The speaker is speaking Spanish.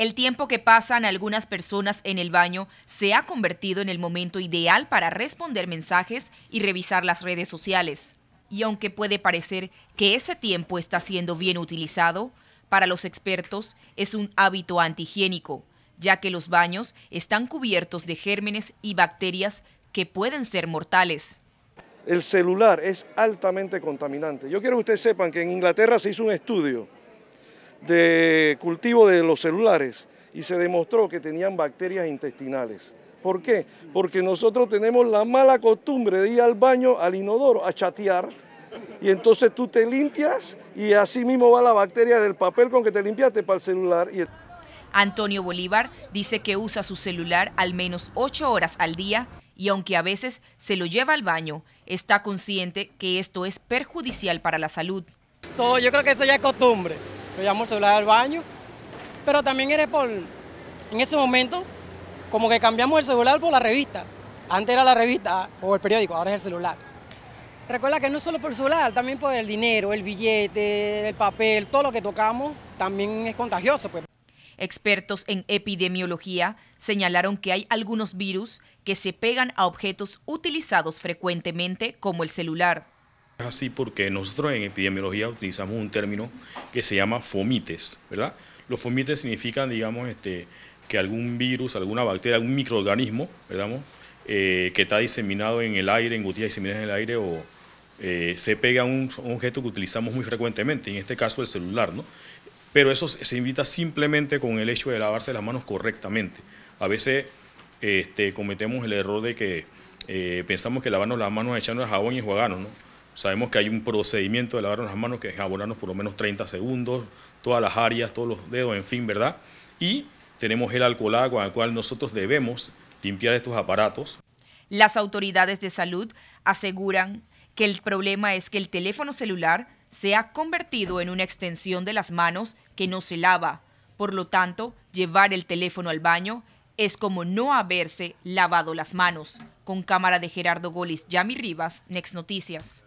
El tiempo que pasan algunas personas en el baño se ha convertido en el momento ideal para responder mensajes y revisar las redes sociales. Y aunque puede parecer que ese tiempo está siendo bien utilizado, para los expertos es un hábito antihigiénico, ya que los baños están cubiertos de gérmenes y bacterias que pueden ser mortales. El celular es altamente contaminante. Yo quiero que ustedes sepan que en Inglaterra se hizo un estudio de cultivo de los celulares y se demostró que tenían bacterias intestinales. ¿Por qué? Porque nosotros tenemos la mala costumbre de ir al baño, al inodoro, a chatear, y entonces tú te limpias y así mismo va la bacteria del papel con que te limpiaste para el celular. Antonio Bolívar dice que usa su celular al menos ocho horas al día y aunque a veces se lo lleva al baño, está consciente que esto es perjudicial para la salud. Todo, yo creo que eso ya es costumbre yo llamo el celular al baño, pero también era por, en ese momento, como que cambiamos el celular por la revista. Antes era la revista o el periódico, ahora es el celular. Recuerda que no solo por el celular, también por el dinero, el billete, el papel, todo lo que tocamos también es contagioso. Pues. Expertos en epidemiología señalaron que hay algunos virus que se pegan a objetos utilizados frecuentemente como el celular así porque nosotros en epidemiología utilizamos un término que se llama fomites, ¿verdad? Los fomites significan, digamos, este, que algún virus, alguna bacteria, algún microorganismo, ¿verdad? Eh, que está diseminado en el aire, en gotillas diseminadas en el aire o eh, se pega a un, objeto que utilizamos muy frecuentemente, en este caso el celular, ¿no? Pero eso se invita simplemente con el hecho de lavarse las manos correctamente. A veces este, cometemos el error de que eh, pensamos que lavarnos las manos echarnos el jabón y jugarnos, ¿no? Sabemos que hay un procedimiento de lavarnos las manos que es abonarnos por lo menos 30 segundos, todas las áreas, todos los dedos, en fin, ¿verdad? Y tenemos el alcohol agua con el cual nosotros debemos limpiar estos aparatos. Las autoridades de salud aseguran que el problema es que el teléfono celular se ha convertido en una extensión de las manos que no se lava. Por lo tanto, llevar el teléfono al baño es como no haberse lavado las manos. Con cámara de Gerardo Golis, Yami Rivas, Next Noticias.